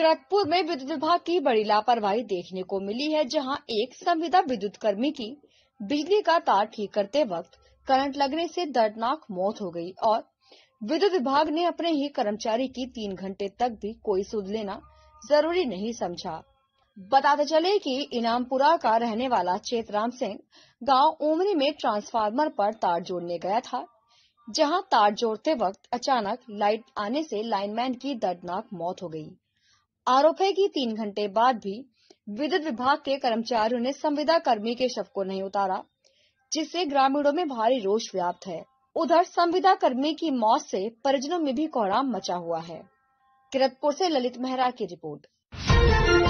खड़गपुर में विद्युत विभाग की बड़ी लापरवाही देखने को मिली है जहां एक संविदा विद्युत कर्मी की बिजली का तार ठीक करते वक्त करंट लगने से दर्दनाक मौत हो गई और विद्युत विभाग ने अपने ही कर्मचारी की तीन घंटे तक भी कोई सुध लेना जरूरी नहीं समझा बताते चले कि इनामपुरा का रहने वाला चेतराम सिंह गांव उमरी में ट्रांसफार्मर पर तार जोड़ने गया था जहां तार जोड़ते वक्त अचानक लाइट आने से लाइनमैन की दर्दनाक मौत हो गई आरोप है कि तीन घंटे बाद भी विद्युत विभाग के कर्मचारियों ने संविदा कर्मी के शव को नहीं उतारा जिससे ग्रामीणों में भारी रोष व्याप्त है उधर संविदा कर्मी की मौत से परिजनों में भी कोहराम मचा हुआ है किरतपुर से ललित मेहरा की रिपोर्ट